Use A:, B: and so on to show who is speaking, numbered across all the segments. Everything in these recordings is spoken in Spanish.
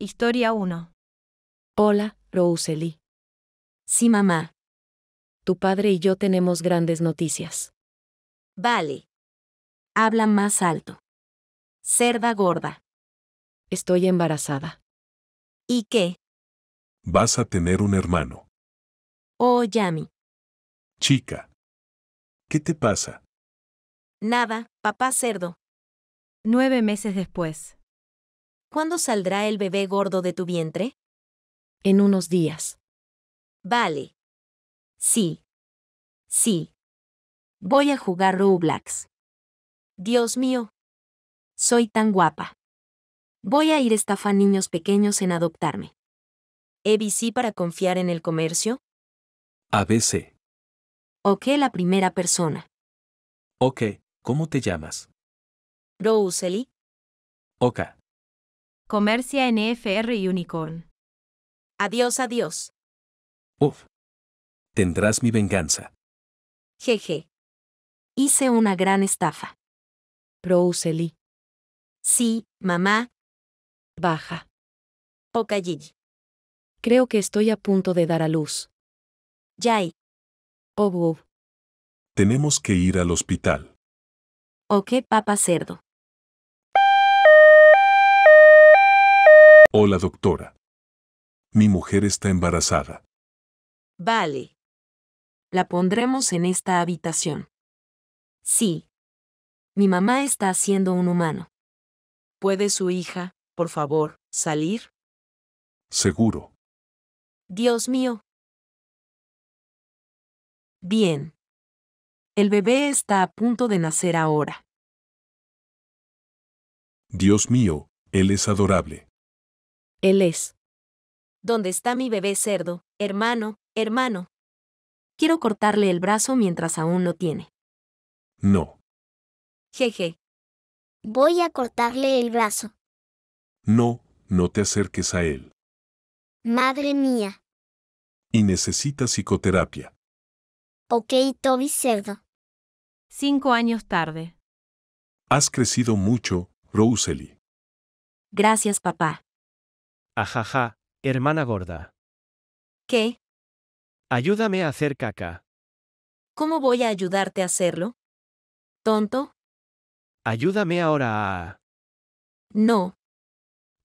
A: Historia 1. Hola, Rouseli. Sí, mamá. Tu padre y yo tenemos grandes noticias. Vale. Habla más alto. Cerda gorda. Estoy embarazada. ¿Y qué?
B: Vas a tener un hermano.
A: Oh, Yami.
B: Chica. ¿Qué te pasa?
A: Nada, papá cerdo. Nueve meses después. ¿Cuándo saldrá el bebé gordo de tu vientre? En unos días. Vale. Sí. Sí. Voy a jugar Roblox. Dios mío. Soy tan guapa. Voy a ir a niños pequeños en adoptarme. EBC para confiar en el comercio.
C: ABC.
A: qué la primera persona.
C: Ok, ¿cómo te llamas?
A: Rosely. Oka. Comercia NFR Unicorn. Adiós, adiós.
C: Uf. Tendrás mi venganza.
A: Jeje. Hice una gran estafa. Prouseli. Sí, mamá. Baja. Pocayil. Creo que estoy a punto de dar a luz. Yay. Obu. Oh,
B: Tenemos que ir al hospital.
A: ¿O qué, papa cerdo?
B: Hola doctora. Mi mujer está embarazada.
A: Vale. La pondremos en esta habitación. Sí. Mi mamá está haciendo un humano. ¿Puede su hija, por favor, salir?
B: Seguro.
A: Dios mío. Bien. El bebé está a punto de nacer ahora.
B: Dios mío, él es adorable.
A: Él es. ¿Dónde está mi bebé cerdo, hermano, hermano? Quiero cortarle el brazo mientras aún lo tiene. No. Jeje. Voy a cortarle el brazo.
B: No, no te acerques a él.
A: Madre mía.
B: Y necesita psicoterapia.
A: Ok, Toby Cerdo. Cinco años tarde.
B: Has crecido mucho, Rosely.
A: Gracias, papá.
D: Ajaja, hermana gorda.
A: ¿Qué?
B: Ayúdame a hacer
D: caca.
A: ¿Cómo voy a ayudarte a hacerlo? ¿Tonto?
D: Ayúdame ahora a... No.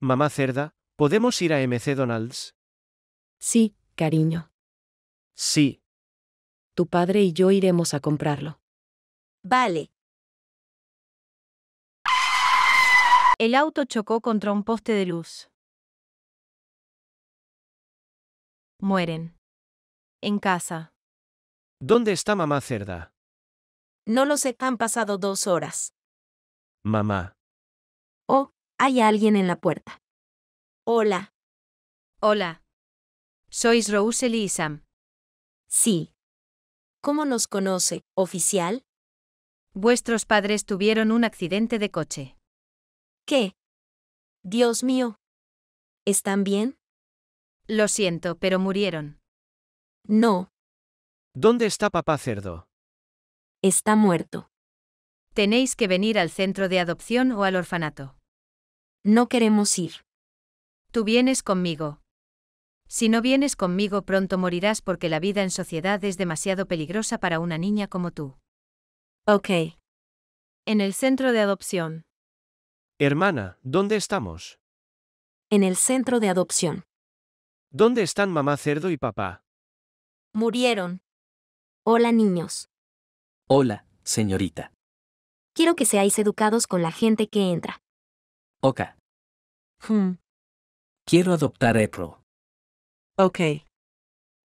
D: Mamá cerda, ¿podemos ir a MC Donald's?
A: Sí, cariño. Sí. Tu padre y yo iremos a comprarlo. Vale. El auto chocó contra un poste de luz. mueren. En casa.
D: ¿Dónde está mamá cerda?
A: No lo sé, han pasado dos horas. Mamá. Oh, hay alguien en la puerta. Hola. Hola. ¿Sois Rose y Sam? Sí. ¿Cómo nos conoce, oficial? Vuestros padres tuvieron un accidente de coche. ¿Qué? Dios mío. ¿Están bien? Lo siento, pero murieron. No.
D: ¿Dónde está papá cerdo?
A: Está muerto. Tenéis que venir al centro de adopción o al orfanato. No queremos ir. Tú vienes conmigo. Si no vienes conmigo pronto morirás porque la vida en sociedad es demasiado peligrosa para una niña como tú. Ok. En el centro de adopción.
D: Hermana, ¿dónde estamos?
A: En el centro de adopción.
D: ¿Dónde están mamá cerdo y papá?
A: Murieron. Hola niños.
D: Hola, señorita.
A: Quiero que seáis educados con la gente que entra. Oka. Hmm.
D: Quiero adoptar a April.
A: Ok.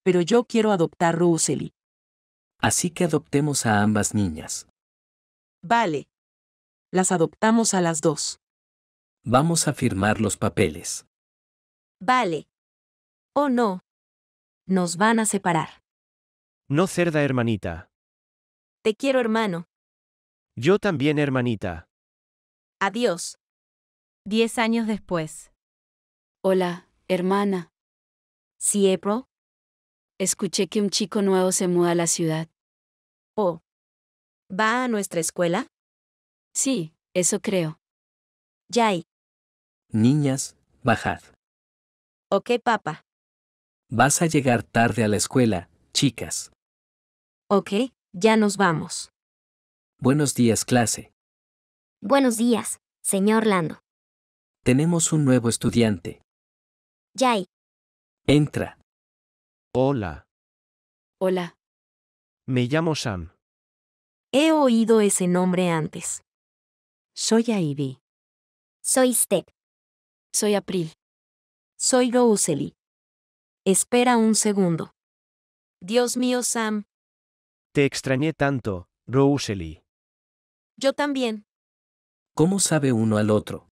A: Pero yo quiero adoptar a
C: Así que adoptemos a ambas niñas.
A: Vale. Las adoptamos a las dos.
C: Vamos a firmar los papeles.
A: Vale. Oh no. Nos van a separar.
D: No cerda hermanita.
A: Te quiero hermano.
D: Yo también hermanita.
A: Adiós. Diez años después. Hola, hermana. ¿Sí, Escuché que un chico nuevo se muda a la ciudad. Oh. ¿Va a nuestra escuela? Sí, eso creo. Yay.
D: Niñas, bajad.
A: Ok, papá.
C: Vas a llegar tarde a la escuela, chicas.
A: Ok, ya nos vamos.
C: Buenos días, clase.
A: Buenos días, señor Lando.
D: Tenemos un nuevo estudiante. Yay. Entra. Hola, Hola. me llamo Sam.
A: He oído ese nombre antes. Soy Ivy. Soy Step. Soy April. Soy Rosely. Espera un segundo. Dios mío, Sam.
D: Te extrañé tanto, Rosalie.
A: Yo también.
D: ¿Cómo sabe uno al otro?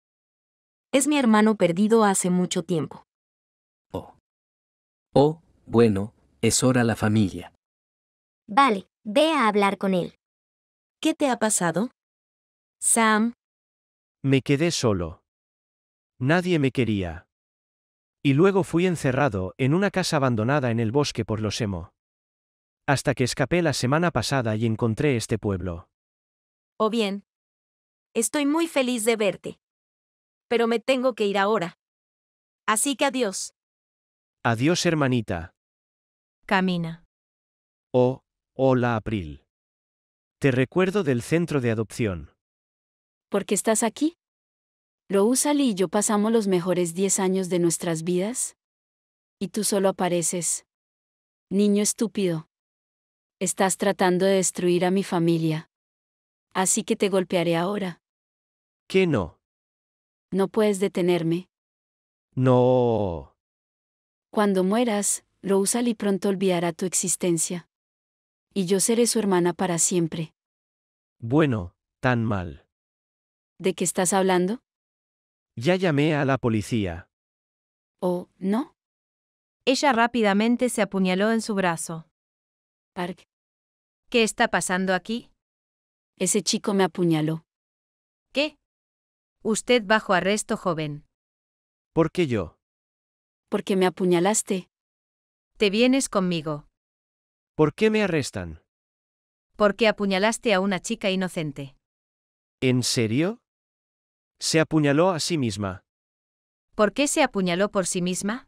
A: Es mi hermano perdido hace mucho tiempo.
C: Oh. Oh, bueno, es hora la familia.
A: Vale, ve a hablar con él. ¿Qué te ha pasado? Sam.
D: Me quedé solo. Nadie me quería. Y luego fui encerrado en una casa abandonada en el bosque por los emo. Hasta que escapé la semana pasada y encontré este pueblo.
A: O bien. Estoy muy feliz de verte. Pero me tengo que ir ahora. Así que adiós.
D: Adiós, hermanita. Camina. Oh, hola, April. Te recuerdo del centro de adopción.
A: ¿Por qué estás aquí? Rousali y yo pasamos los mejores 10 años de nuestras vidas? Y tú solo apareces. Niño estúpido. Estás tratando de destruir a mi familia. Así que te golpearé ahora. ¿Qué no? No puedes detenerme.
D: No.
A: Cuando mueras, Rousal y pronto olvidará tu existencia. Y yo seré su hermana para siempre.
D: Bueno, tan mal.
A: ¿De qué estás hablando?
D: Ya llamé a la policía.
A: ¿O no? Ella rápidamente se apuñaló en su brazo. Park. ¿Qué está pasando aquí? Ese chico me apuñaló. ¿Qué? Usted bajo arresto, joven.
D: ¿Por qué yo?
A: Porque me apuñalaste. Te vienes conmigo.
D: ¿Por qué me arrestan?
A: Porque apuñalaste a una chica inocente.
D: ¿En serio? Se apuñaló a sí misma.
A: ¿Por qué se apuñaló por sí misma?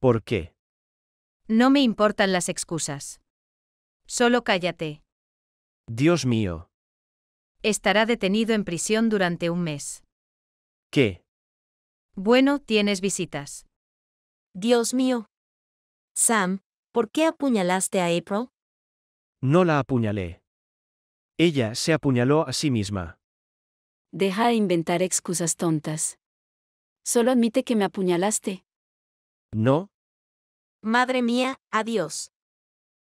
A: ¿Por qué? No me importan las excusas. Solo cállate.
D: Dios mío.
A: Estará detenido en prisión durante un mes. ¿Qué? Bueno, tienes visitas. Dios mío. Sam, ¿por qué apuñalaste a April?
D: No la apuñalé. Ella se apuñaló a sí misma.
A: Deja de inventar excusas tontas. Solo admite que me apuñalaste. No. Madre mía, adiós.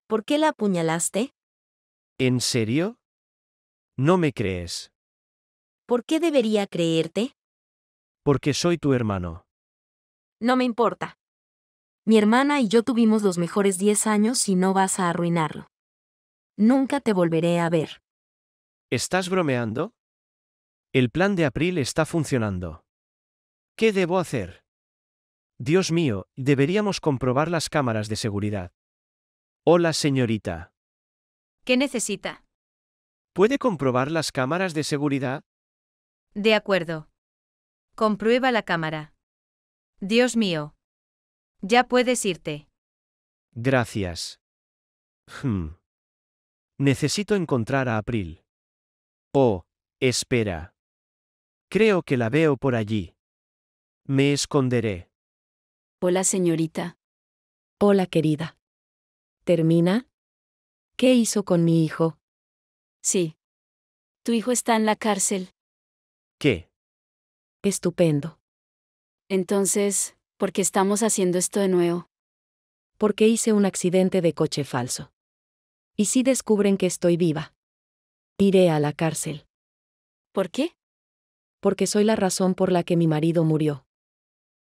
A: ¿Por qué la apuñalaste?
D: ¿En serio? No me crees.
A: ¿Por qué debería creerte?
D: Porque soy tu hermano.
A: No me importa. Mi hermana y yo tuvimos los mejores 10 años y no vas a arruinarlo. Nunca te volveré a ver.
D: ¿Estás bromeando? El plan de April está funcionando. ¿Qué debo hacer? Dios mío, deberíamos comprobar las cámaras de seguridad. Hola, señorita.
A: ¿Qué necesita?
D: ¿Puede comprobar las cámaras de seguridad?
A: De acuerdo. Comprueba la cámara. Dios mío. Ya puedes irte.
D: Gracias. Hmm. Necesito encontrar a April. Oh, espera. Creo que la veo por allí. Me esconderé.
A: Hola, señorita. Hola, querida. ¿Termina? ¿Qué hizo con mi hijo? Sí. Tu hijo está en la cárcel. ¿Qué? Estupendo. Entonces, ¿por qué estamos haciendo esto de nuevo? Porque hice un accidente de coche falso. ¿Y si descubren que estoy viva? Iré a la cárcel. ¿Por qué? porque soy la razón por la que mi marido murió.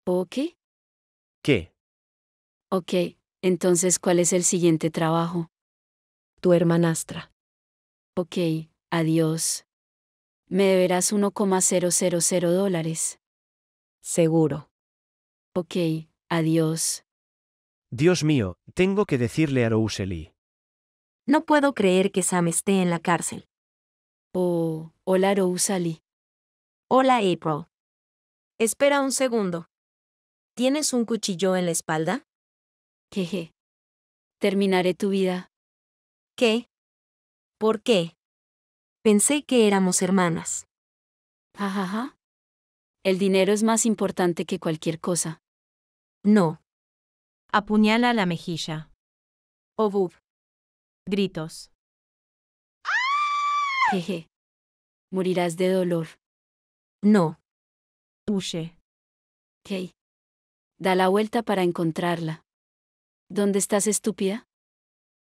A: ¿Ok? ¿Qué? Ok, entonces, ¿cuál es el siguiente trabajo? Tu hermanastra. Ok, adiós. Me deberás 1,000 dólares. Seguro. Ok, adiós.
D: Dios mío, tengo que decirle a Rosalie.
A: No puedo creer que Sam esté en la cárcel. Oh, hola Rosalie. Hola April. Espera un segundo. ¿Tienes un cuchillo en la espalda? Jeje. Terminaré tu vida. ¿Qué? ¿Por qué? Pensé que éramos hermanas. Jajaja. El dinero es más importante que cualquier cosa. No. Apuñala la mejilla. Obub. Gritos. Jeje. Morirás de dolor. No. Huye. Kay. Da la vuelta para encontrarla. ¿Dónde estás, estúpida?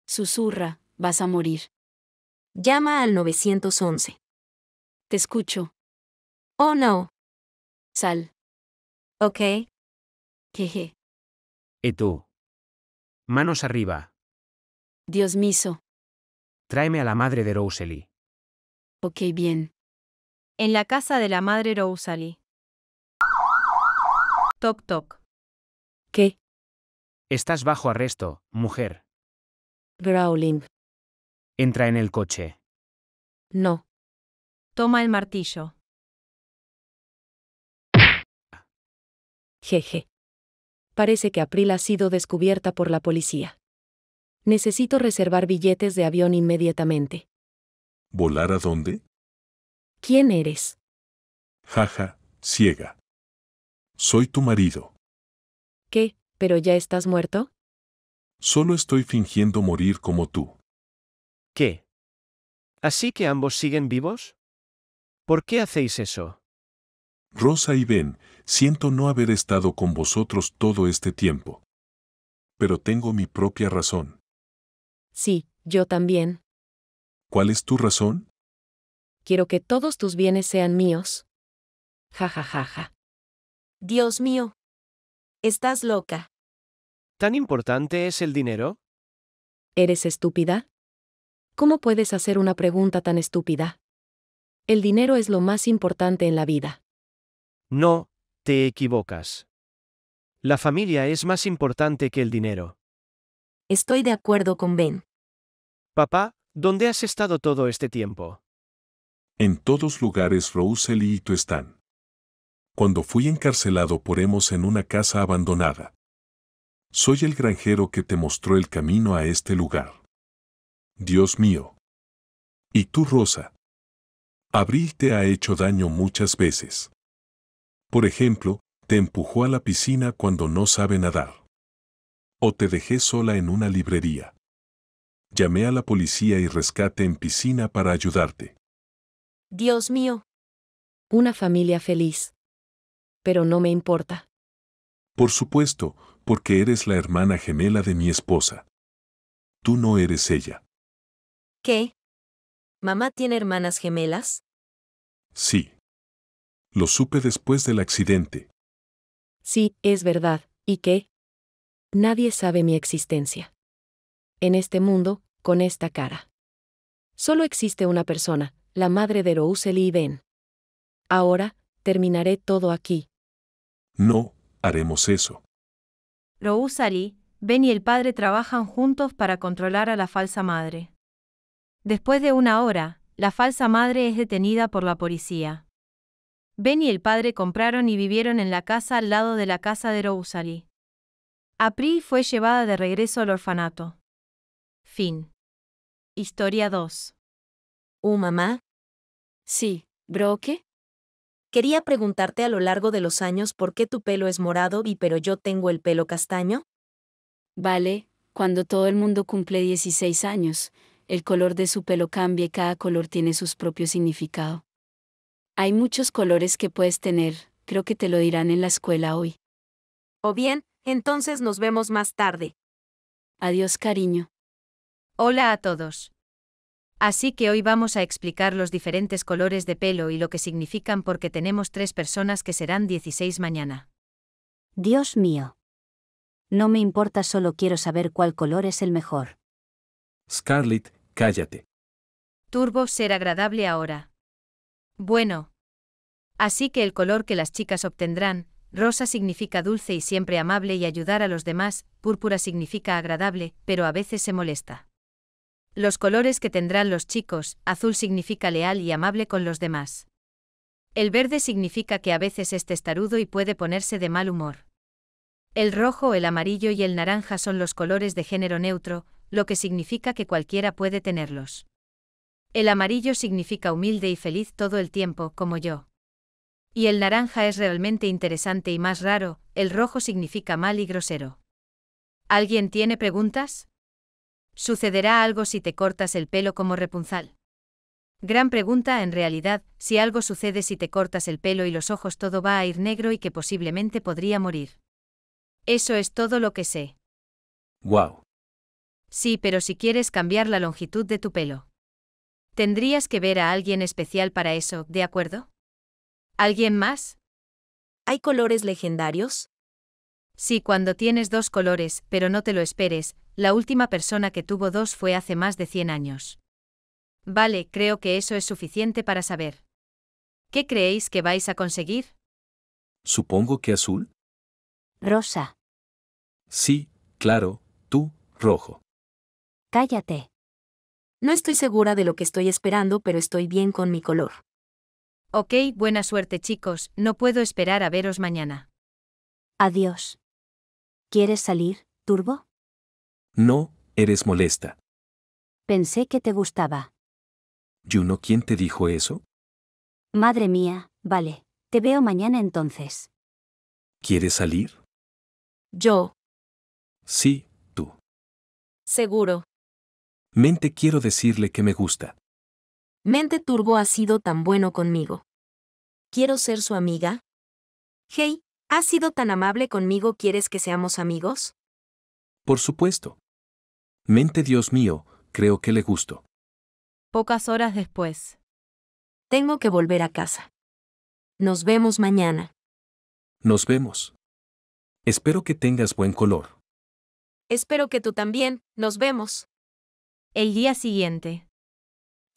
A: Susurra, vas a morir. Llama al 911. Te escucho. Oh no. Sal. Ok. Jeje.
E: ¿Y tú? Manos arriba.
A: Dios miso.
E: Tráeme a la madre de Rosalie.
A: Ok, bien en la casa de la madre Rosalie. Toc toc. ¿Qué?
E: Estás bajo arresto, mujer.
A: Growling.
D: Entra en el coche.
A: No. Toma el martillo. Jeje. Parece que April ha sido descubierta por la policía. Necesito reservar billetes de avión inmediatamente.
B: ¿Volar a dónde?
A: ¿Quién eres?
B: Jaja, ciega. Soy tu marido.
A: ¿Qué? ¿Pero ya estás muerto?
B: Solo estoy fingiendo morir como tú. ¿Qué?
D: ¿Así que ambos siguen vivos? ¿Por qué hacéis eso?
B: Rosa y Ben, siento no haber estado con vosotros todo este tiempo. Pero tengo mi propia razón.
A: Sí, yo también.
B: ¿Cuál es tu razón?
A: quiero que todos tus bienes sean míos. Ja ja ja ja. Dios mío. Estás loca.
D: ¿Tan importante es el dinero?
A: ¿Eres estúpida? ¿Cómo puedes hacer una pregunta tan estúpida? El dinero es lo más importante en la vida.
D: No, te equivocas. La familia es más importante que el dinero.
A: Estoy de acuerdo con Ben.
D: Papá, ¿dónde has estado todo este tiempo?
B: En todos lugares Roussel y tú están. Cuando fui encarcelado por Hemos en una casa abandonada. Soy el granjero que te mostró el camino a este lugar. Dios mío. Y tú, Rosa. Abril te ha hecho daño muchas veces. Por ejemplo, te empujó a la piscina cuando no sabe nadar. O te dejé sola en una librería. Llamé a la policía y rescate en piscina para ayudarte.
A: Dios mío. Una familia feliz. Pero no me importa.
B: Por supuesto, porque eres la hermana gemela de mi esposa. Tú no eres ella.
A: ¿Qué? ¿Mamá tiene hermanas gemelas?
B: Sí. Lo supe después del accidente.
A: Sí, es verdad. ¿Y qué? Nadie sabe mi existencia. En este mundo, con esta cara. Solo existe una persona, la madre de Rouseli y Ben. Ahora, terminaré todo aquí.
B: No, haremos eso.
A: Rouseli, Ben y el padre trabajan juntos para controlar a la falsa madre. Después de una hora, la falsa madre es detenida por la policía. Ben y el padre compraron y vivieron en la casa al lado de la casa de Rousali. Apri fue llevada de regreso al orfanato. Fin. Historia 2. ¿Uh, mamá? Sí, Broque. Quería preguntarte a lo largo de los años por qué tu pelo es morado y pero yo tengo el pelo castaño. Vale, cuando todo el mundo cumple 16 años, el color de su pelo cambia y cada color tiene su propio significado. Hay muchos colores que puedes tener, creo que te lo dirán en la escuela hoy. O bien, entonces nos vemos más tarde. Adiós cariño. Hola a todos. Así que hoy vamos a explicar los diferentes colores de pelo y lo que significan porque tenemos tres personas que serán 16 mañana. Dios mío. No me importa, solo quiero saber cuál color es el mejor.
C: Scarlett, cállate.
A: Turbo ser agradable ahora. Bueno. Así que el color que las chicas obtendrán, rosa significa dulce y siempre amable y ayudar a los demás, púrpura significa agradable, pero a veces se molesta. Los colores que tendrán los chicos, azul significa leal y amable con los demás. El verde significa que a veces es testarudo y puede ponerse de mal humor. El rojo, el amarillo y el naranja son los colores de género neutro, lo que significa que cualquiera puede tenerlos. El amarillo significa humilde y feliz todo el tiempo, como yo. Y el naranja es realmente interesante y más raro, el rojo significa mal y grosero. ¿Alguien tiene preguntas? Sucederá algo si te cortas el pelo como Repunzal? Gran pregunta, en realidad, si algo sucede si te cortas el pelo y los ojos todo va a ir negro y que posiblemente podría morir. Eso es todo lo que sé. Wow. Sí, pero si quieres cambiar la longitud de tu pelo. Tendrías que ver a alguien especial para eso, ¿de acuerdo? ¿Alguien más? ¿Hay colores legendarios? Sí, cuando tienes dos colores, pero no te lo esperes, la última persona que tuvo dos fue hace más de 100 años. Vale, creo que eso es suficiente para saber. ¿Qué creéis que vais a conseguir?
C: Supongo que azul. Rosa. Sí, claro, tú, rojo.
A: Cállate. No estoy segura de lo que estoy esperando, pero estoy bien con mi color. Ok, buena suerte chicos, no puedo esperar a veros mañana. Adiós. ¿Quieres salir, Turbo?
C: No, eres molesta.
A: Pensé que te gustaba.
C: ¿Juno quién te dijo eso?
A: Madre mía, vale, te veo mañana entonces.
C: ¿Quieres salir? Yo. Sí, tú. Seguro. Mente quiero decirle que me gusta.
A: Mente Turbo ha sido tan bueno conmigo. Quiero ser su amiga. Hey, ¿Has sido tan amable conmigo? ¿Quieres que seamos amigos?
C: Por supuesto. Mente Dios mío, creo que le gusto.
A: Pocas horas después. Tengo que volver a casa. Nos vemos mañana.
C: Nos vemos. Espero que tengas buen color.
A: Espero que tú también. Nos vemos. El día siguiente.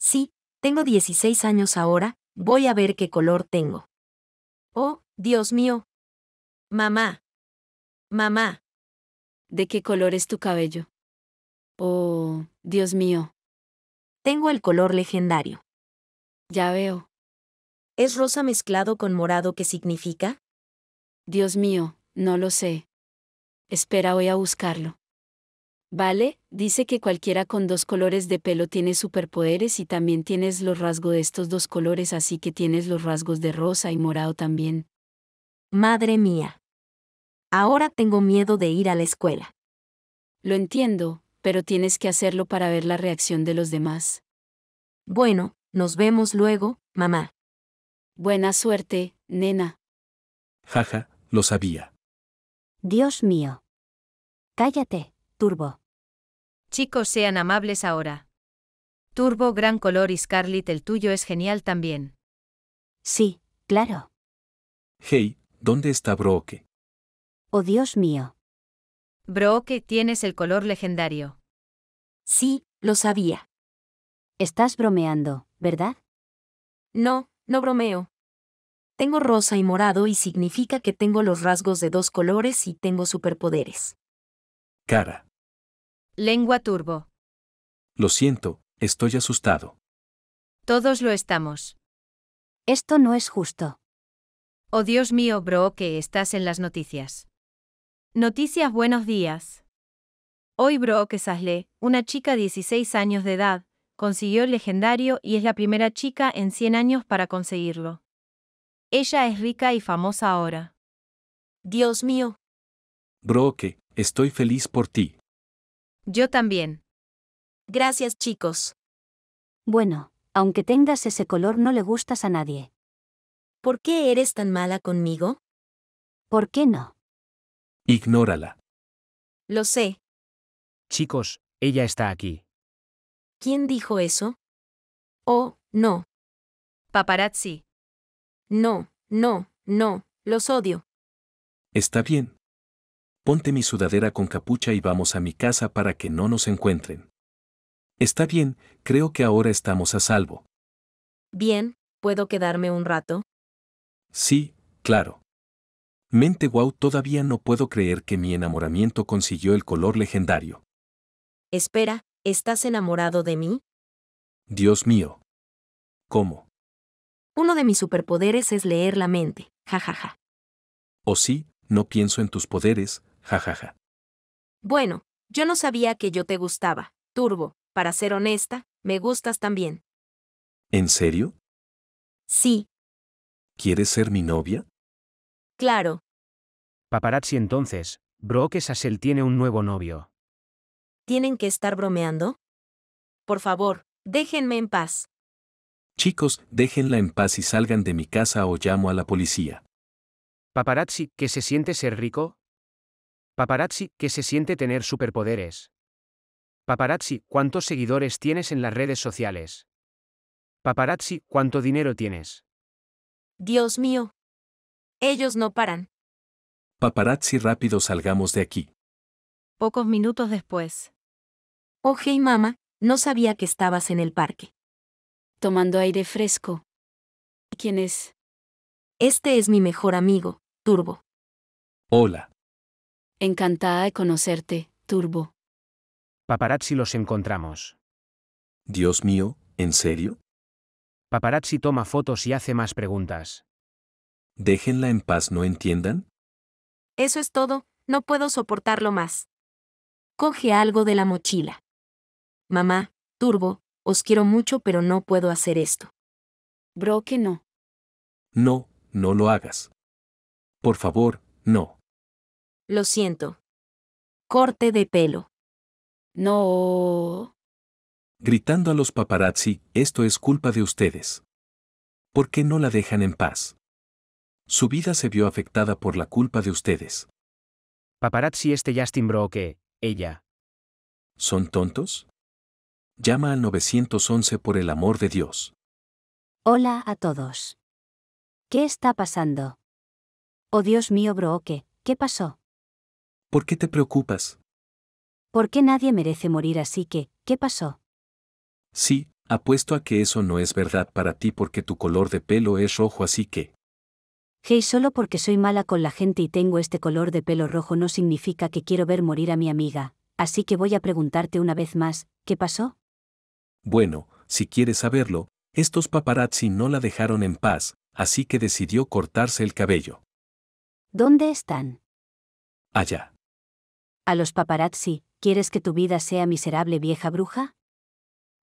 A: Sí, tengo 16 años ahora, voy a ver qué color tengo. Oh, Dios mío, Mamá. Mamá. ¿De qué color es tu cabello? Oh, Dios mío. Tengo el color legendario. Ya veo. ¿Es rosa mezclado con morado qué significa? Dios mío, no lo sé. Espera, voy a buscarlo. Vale, dice que cualquiera con dos colores de pelo tiene superpoderes y también tienes los rasgos de estos dos colores, así que tienes los rasgos de rosa y morado también. Madre mía. Ahora tengo miedo de ir a la escuela. Lo entiendo, pero tienes que hacerlo para ver la reacción de los demás. Bueno, nos vemos luego, mamá. Buena suerte, nena.
C: Jaja, lo sabía.
A: Dios mío. Cállate, Turbo. Chicos, sean amables ahora. Turbo, gran color y Scarlett, el tuyo es genial también. Sí, claro.
C: Hey, ¿dónde está Broke?
A: Oh Dios mío. que tienes el color legendario. Sí, lo sabía. Estás bromeando, ¿verdad? No, no bromeo. Tengo rosa y morado y significa que tengo los rasgos de dos colores y tengo superpoderes. Cara. Lengua turbo.
C: Lo siento, estoy asustado.
A: Todos lo estamos. Esto no es justo. Oh Dios mío, bro, que estás en las noticias. Noticias Buenos días. Hoy Brooke Sasle, una chica de 16 años de edad, consiguió el legendario y es la primera chica en 100 años para conseguirlo. Ella es rica y famosa ahora. Dios mío.
C: Brooke, estoy feliz por ti.
A: Yo también. Gracias chicos. Bueno, aunque tengas ese color no le gustas a nadie. ¿Por qué eres tan mala conmigo? ¿Por qué no?
E: Ignórala. Lo sé. Chicos, ella está aquí.
A: ¿Quién dijo eso? Oh, no. Paparazzi. No, no, no, los odio.
C: Está bien. Ponte mi sudadera con capucha y vamos a mi casa para que no nos encuentren. Está bien, creo que ahora estamos a salvo.
A: Bien, ¿puedo quedarme un rato?
C: Sí, claro. Mente wow todavía no puedo creer que mi enamoramiento consiguió el color legendario.
A: Espera, ¿estás enamorado de mí?
C: Dios mío. ¿Cómo?
A: Uno de mis superpoderes es leer la mente, jajaja. Ja.
C: O sí, no pienso en tus poderes, jajaja. Ja, ja.
A: Bueno, yo no sabía que yo te gustaba, Turbo, para ser honesta, me gustas también.
C: ¿En serio? Sí. ¿Quieres ser mi novia? Claro. Paparazzi entonces,
E: Brooke Sassel tiene un nuevo novio.
A: ¿Tienen que estar bromeando? Por favor, déjenme en paz.
C: Chicos, déjenla en paz y salgan de mi casa o llamo a la policía.
E: Paparazzi, que se siente ser rico. Paparazzi, que se siente tener superpoderes. Paparazzi, ¿cuántos seguidores tienes en las redes sociales? Paparazzi, ¿cuánto dinero tienes?
A: Dios mío, ellos no paran.
C: Paparazzi rápido salgamos de aquí.
A: Pocos minutos después. Oh, mamá, no sabía que estabas en el parque. Tomando aire fresco. ¿Quién es? Este es mi mejor amigo, Turbo. Hola. Encantada de conocerte, Turbo.
E: Paparazzi los encontramos.
C: Dios mío, ¿en serio?
E: Paparazzi toma fotos y hace más preguntas.
C: Déjenla en paz, ¿no entiendan?
A: Eso es todo, no puedo soportarlo más. Coge algo de la mochila. Mamá, Turbo, os quiero mucho pero no puedo hacer esto. Bro, que no.
C: No, no lo hagas. Por favor, no.
A: Lo siento. Corte de pelo. No.
C: Gritando a los paparazzi, esto es culpa de ustedes. ¿Por qué no la dejan en paz? Su vida se vio afectada por la culpa de ustedes.
E: Paparazzi este Justin Brooke, ella.
C: ¿Son tontos? Llama al 911 por el amor de Dios.
A: Hola a todos. ¿Qué está pasando? Oh Dios mío Brooke, ¿qué pasó?
C: ¿Por qué te preocupas?
A: ¿Por qué nadie merece morir así que, qué pasó?
C: Sí, apuesto a que eso no es verdad para ti porque tu color de pelo es rojo así que...
A: Hey, solo porque soy mala con la gente y tengo este color de pelo rojo no significa que quiero ver morir a mi amiga, así que voy a preguntarte una vez más, ¿qué pasó?
C: Bueno, si quieres saberlo, estos paparazzi no la dejaron en paz, así que decidió cortarse el cabello.
A: ¿Dónde están? Allá. A los paparazzi, ¿quieres que tu vida sea miserable vieja bruja?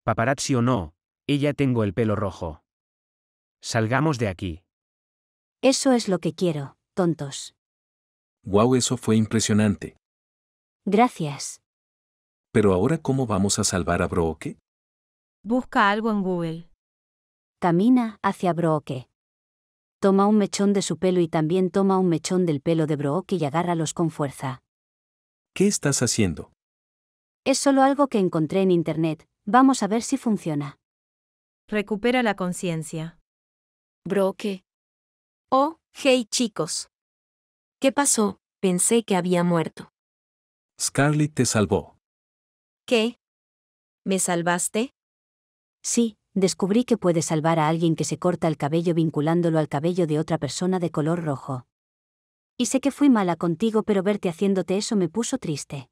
E: Paparazzi o no, ella tengo el pelo rojo. Salgamos de aquí.
A: Eso es lo que quiero, tontos.
C: Wow, eso fue impresionante.
A: Gracias.
C: Pero ahora, ¿cómo vamos a salvar a Brooke?
A: Busca algo en Google. Camina hacia Brooke. Toma un mechón de su pelo y también toma un mechón del pelo de Brooke y agárralos con fuerza.
C: ¿Qué estás haciendo?
A: Es solo algo que encontré en internet, vamos a ver si funciona. Recupera la conciencia. Brooke. Oh, hey chicos. ¿Qué pasó? Pensé que había muerto.
C: Scarlett te salvó.
A: ¿Qué? ¿Me salvaste? Sí, descubrí que puede salvar a alguien que se corta el cabello vinculándolo al cabello de otra persona de color rojo. Y sé que fui mala contigo, pero verte haciéndote eso me puso triste.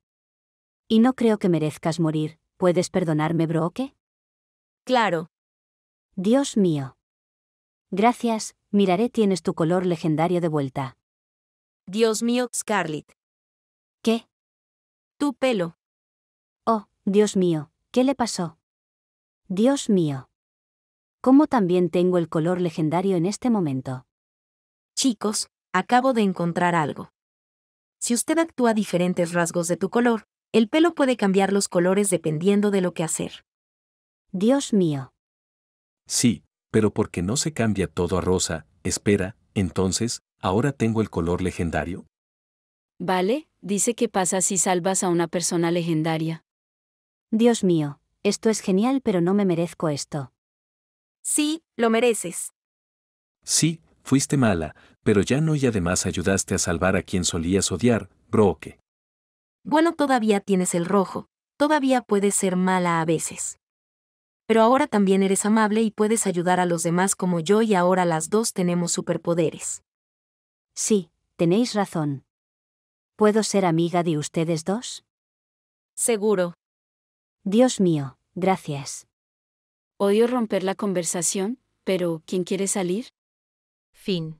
A: Y no creo que merezcas morir. ¿Puedes perdonarme, Broke? Claro. Dios mío. Gracias, miraré tienes tu color legendario de vuelta. Dios mío, Scarlett. ¿Qué? Tu pelo. Oh, Dios mío, ¿qué le pasó? Dios mío. ¿Cómo también tengo el color legendario en este momento? Chicos, acabo de encontrar algo. Si usted actúa diferentes rasgos de tu color, el pelo puede cambiar los colores dependiendo de lo que hacer. Dios mío.
C: Sí, pero porque no se cambia todo a rosa, espera, entonces, ahora tengo el color legendario.
A: Vale, dice que pasa si salvas a una persona legendaria. Dios mío, esto es genial, pero no me merezco esto. Sí, lo mereces.
C: Sí, fuiste mala, pero ya no y además ayudaste a salvar a quien solías odiar, Broke.
A: Bueno, todavía tienes el rojo, todavía puedes ser mala a veces pero ahora también eres amable y puedes ayudar a los demás como yo y ahora las dos tenemos superpoderes. Sí, tenéis razón. ¿Puedo ser amiga de ustedes dos? Seguro. Dios mío, gracias. Odio romper la conversación, pero ¿quién quiere salir? Fin.